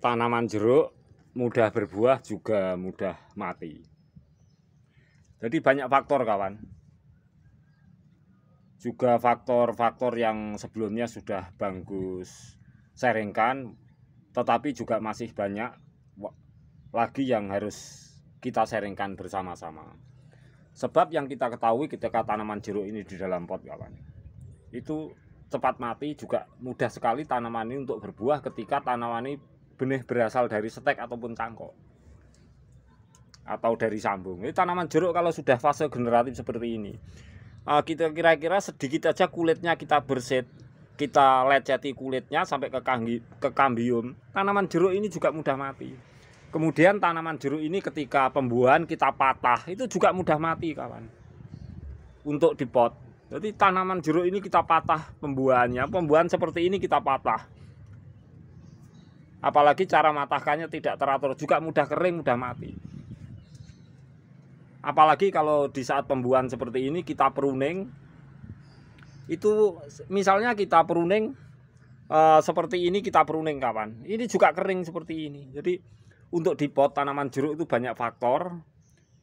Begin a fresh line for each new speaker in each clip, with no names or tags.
tanaman jeruk mudah berbuah juga mudah mati. Jadi banyak faktor kawan. Juga faktor-faktor yang sebelumnya sudah bagus seringkan, tetapi juga masih banyak lagi yang harus kita seringkan bersama-sama. Sebab yang kita ketahui ketika tanaman jeruk ini di dalam pot kawan. Itu cepat mati juga mudah sekali tanaman ini untuk berbuah ketika tanaman ini benih berasal dari setek ataupun cangkok atau dari sambung. Ini tanaman jeruk kalau sudah fase generatif seperti ini. Eh, kita kira-kira sedikit aja kulitnya kita berset, kita leceti kulitnya sampai ke, kangi, ke kambium. Tanaman jeruk ini juga mudah mati. Kemudian tanaman jeruk ini ketika pembuahan kita patah itu juga mudah mati kawan. Untuk di pot, Jadi tanaman jeruk ini kita patah pembuahannya. Pembuahan seperti ini kita patah Apalagi cara matahkannya tidak teratur juga mudah kering, mudah mati. Apalagi kalau di saat pembuahan seperti ini kita peruning itu misalnya kita peruning e, eh, seperti ini kita peruning kawan. Ini juga kering seperti ini. Jadi untuk di pot tanaman jeruk itu banyak faktor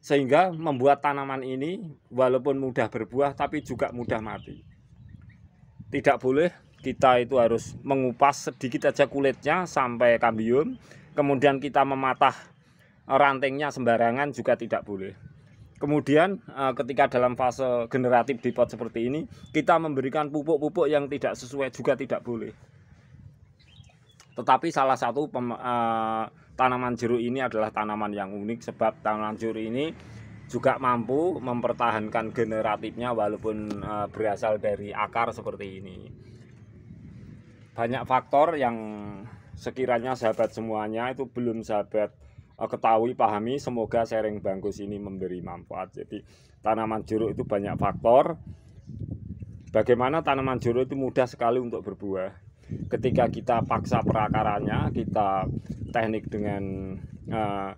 sehingga membuat tanaman ini walaupun mudah berbuah tapi juga mudah mati. Tidak boleh kita itu harus mengupas sedikit aja kulitnya sampai kambium kemudian kita mematah eh, rantingnya sembarangan juga tidak boleh kemudian eh, ketika dalam fase generatif di pot seperti ini kita memberikan pupuk-pupuk yang tidak sesuai juga tidak boleh tetapi salah satu pem, uh, tanaman jeruk ini adalah tanaman yang unik sebab tanaman jeruk ini juga mampu mempertahankan generatifnya walaupun uh, berasal dari akar seperti ini banyak faktor yang sekiranya sahabat semuanya itu belum sahabat eh, ketahui pahami semoga sharing bangkus ini memberi manfaat jadi tanaman jeruk itu banyak faktor bagaimana tanaman jeruk itu mudah sekali untuk berbuah ketika kita paksa perakarannya kita teknik dengan uh,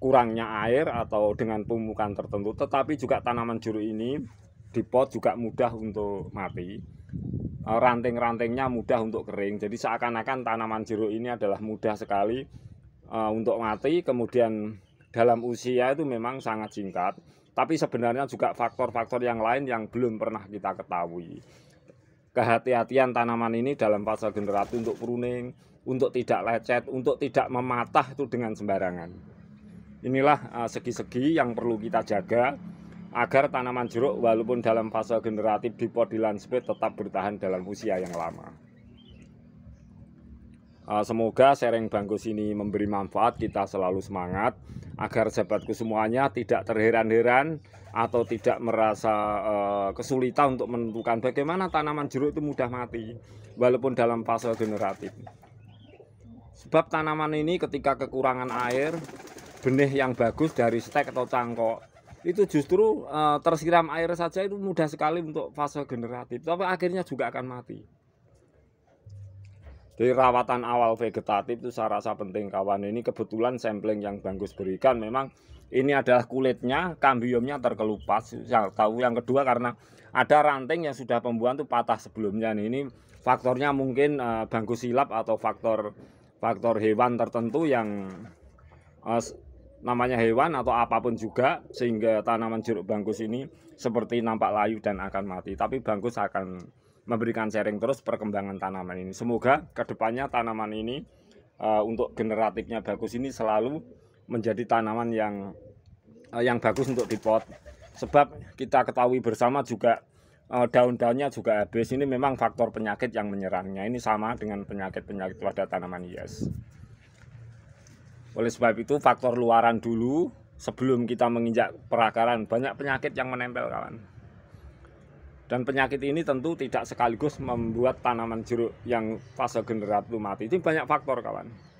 kurangnya air atau dengan pemupukan tertentu tetapi juga tanaman jeruk ini di pot juga mudah untuk mati Eh, ranting-rantingnya mudah untuk kering. Jadi seakan-akan tanaman jeruk ini adalah mudah sekali eh, untuk mati, kemudian dalam usia itu memang sangat singkat. Tapi sebenarnya juga faktor-faktor yang lain yang belum pernah kita ketahui. Kehati-hatian tanaman ini dalam fase generatif untuk pruning, untuk tidak lecet, untuk tidak mematah itu dengan sembarangan. Inilah eh, segi-segi yang perlu kita jaga agar tanaman jeruk walaupun dalam fase generatif di pot tetap bertahan dalam usia yang lama. Eh, semoga sharing bangku sini memberi manfaat, kita selalu semangat agar sahabatku semuanya tidak terheran-heran atau tidak merasa eh, kesulitan untuk menentukan bagaimana tanaman jeruk itu mudah mati walaupun dalam fase generatif. Sebab tanaman ini ketika kekurangan air, benih yang bagus dari stek atau cangkok itu justru uh, tersiram air saja itu mudah sekali untuk fase generatif tapi akhirnya juga akan mati jadi rawatan awal vegetatif itu saya rasa penting kawan ini kebetulan sampling yang bagus berikan memang ini adalah kulitnya kambiumnya terkelupas yang tahu yang kedua karena ada ranting yang sudah pembuahan itu patah sebelumnya nih ini faktornya mungkin uh, eh, bangku silap atau faktor faktor hewan tertentu yang uh, namanya hewan atau apapun juga sehingga tanaman jeruk bangkus ini seperti nampak layu dan akan mati tapi bangkus akan memberikan sharing terus perkembangan tanaman ini semoga kedepannya tanaman ini uh, untuk generatifnya bagus ini selalu menjadi tanaman yang uh, yang bagus untuk dipot sebab kita ketahui bersama juga uh, daun-daunnya juga habis ini memang faktor penyakit yang menyerangnya ini sama dengan penyakit-penyakit pada tanaman hias oleh sebab itu faktor luaran dulu sebelum kita menginjak perakaran banyak penyakit yang menempel kawan. Dan penyakit ini tentu tidak sekaligus membuat tanaman jeruk yang fase generatif mati. Itu banyak faktor kawan.